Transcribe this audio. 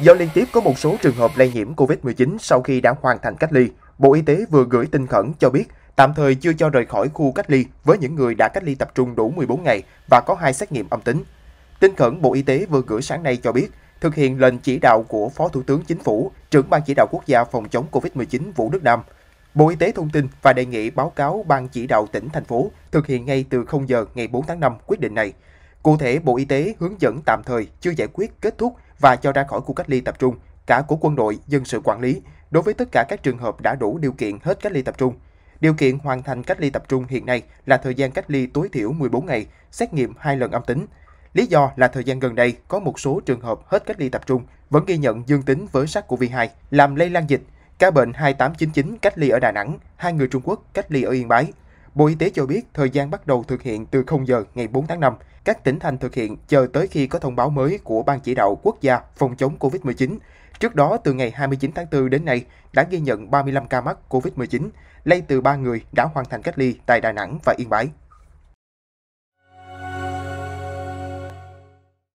Do liên tiếp có một số trường hợp lây nhiễm COVID-19 sau khi đã hoàn thành cách ly, Bộ Y tế vừa gửi tin khẩn cho biết tạm thời chưa cho rời khỏi khu cách ly với những người đã cách ly tập trung đủ 14 ngày và có hai xét nghiệm âm tính. Tin khẩn Bộ Y tế vừa gửi sáng nay cho biết thực hiện lệnh chỉ đạo của Phó Thủ tướng Chính phủ, trưởng Ban chỉ đạo quốc gia phòng chống COVID-19 Vũ Đức nam. Bộ Y tế thông tin và đề nghị báo cáo Ban chỉ đạo tỉnh, thành phố thực hiện ngay từ 0 giờ ngày 4 tháng 5 quyết định này. Cụ thể, Bộ Y tế hướng dẫn tạm thời chưa giải quyết kết thúc và cho ra khỏi khu cách ly tập trung, cả của quân đội, dân sự quản lý, đối với tất cả các trường hợp đã đủ điều kiện hết cách ly tập trung. Điều kiện hoàn thành cách ly tập trung hiện nay là thời gian cách ly tối thiểu 14 ngày, xét nghiệm hai lần âm tính. Lý do là thời gian gần đây có một số trường hợp hết cách ly tập trung vẫn ghi nhận dương tính với SARS-CoV-2, làm lây lan dịch. Ca bệnh 2899 cách ly ở Đà Nẵng, hai người Trung Quốc cách ly ở Yên Bái. Bộ Y tế cho biết thời gian bắt đầu thực hiện từ 0 giờ ngày 4 tháng 5. Các tỉnh thành thực hiện chờ tới khi có thông báo mới của Ban chỉ đạo quốc gia phòng chống COVID-19. Trước đó, từ ngày 29 tháng 4 đến nay, đã ghi nhận 35 ca mắc COVID-19, lây từ 3 người đã hoàn thành cách ly tại Đà Nẵng và Yên Bái.